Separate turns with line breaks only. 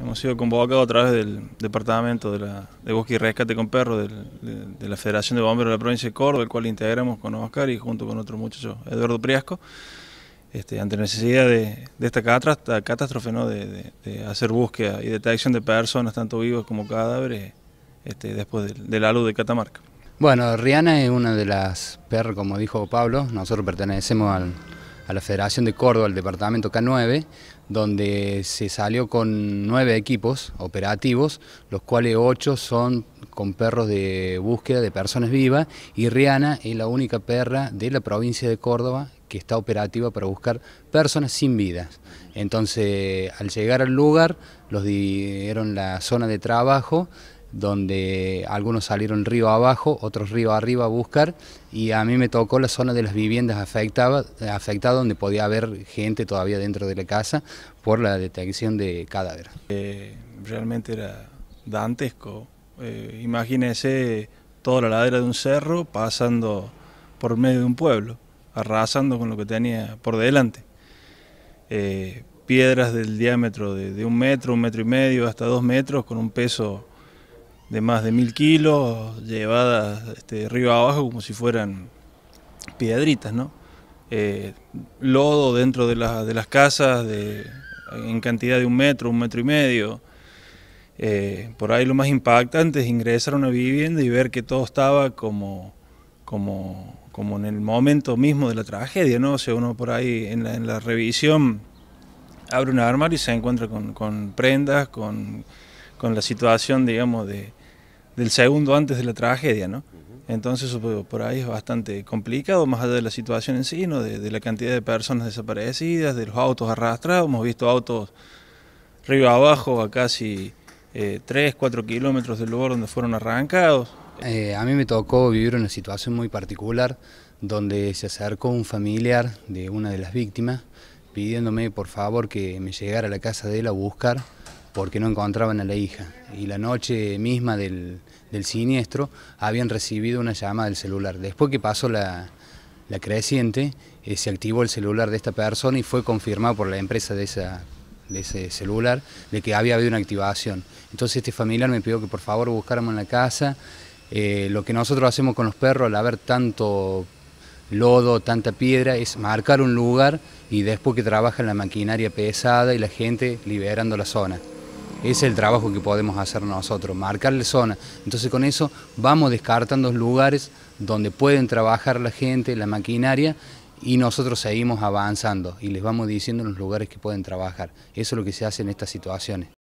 Hemos sido convocados a través del Departamento de, la, Bosque y Rescate con perro de, la Federación de Bomberos de la provincia de Córdoba, el cual integramos con Oscar y junto con otro muchacho, Eduardo Priasco, este, ante necesidad de, esta catástrofe, ¿no? de, hacer búsqueda y detección de personas, tanto vivos como cadáveres, este, después de, de la luz de Catamarca.
Bueno, Rihanna es una de las perros, como dijo Pablo, nosotros pertenecemos al a la Federación de Córdoba, al departamento K9, donde se salió con nueve equipos operativos, los cuales ocho son con perros de búsqueda de personas vivas y Riana es la única perra de la provincia de Córdoba que está operativa para buscar personas sin vidas. Entonces, al llegar al lugar, los dieron la zona de trabajo, donde algunos salieron río abajo, otros río arriba a buscar, y a mí me tocó la zona de las viviendas afectadas, afectada donde podía haber gente todavía dentro de la casa por la detección de cadáveres. Eh, realmente era dantesco. Eh, ...imagínese toda
la ladera de un cerro pasando por medio de un pueblo, arrasando con lo que tenía por delante. Eh, piedras del diámetro de, de un metro, un metro y medio, hasta dos metros, con un peso de más de mil kilos llevadas este, río abajo como si fueran piedritas, ¿no? Eh, lodo dentro de, las casas en cantidad de un metro, un metro y medio. Eh, por ahí lo más impactante es ingresar a una vivienda y ver que todo estaba como, como, como en el momento mismo de la tragedia, ¿no? O sea, uno por ahí en la, en la revisión abre un armario y se encuentra con, prendas, con la situación, digamos, de, del segundo antes de la tragedia, ¿no? Entonces por ahí es bastante complicado, más allá de la situación en sí, ¿no? de, la cantidad de personas desaparecidas, de los autos arrastrados, hemos visto autos río abajo a
casi 3, eh, 4 kilómetros del lugar donde fueron arrancados. Eh, a mí me tocó vivir una situación muy particular donde se acercó un familiar de una de las víctimas pidiéndome por favor que me llegara a la casa de él a buscar porque no encontraban a la hija. Y la noche misma del, siniestro habían recibido una llamada del celular. Después que pasó la, creciente, eh, se activó el celular de esta persona y fue confirmado por la empresa de, de ese celular de que había habido una activación. Entonces este familiar me pidió que por favor buscáramos en la casa eh, lo que nosotros hacemos con los perros al haber tanto lodo, tanta piedra, es marcar un lugar y después que trabaja la maquinaria pesada y la gente liberando la zona. Es el trabajo que podemos hacer nosotros, marcarle zona. Entonces con eso vamos descartando lugares donde pueden trabajar la gente, la maquinaria, y nosotros seguimos avanzando y les vamos diciendo los lugares que pueden trabajar. Eso es lo que se hace en estas situaciones.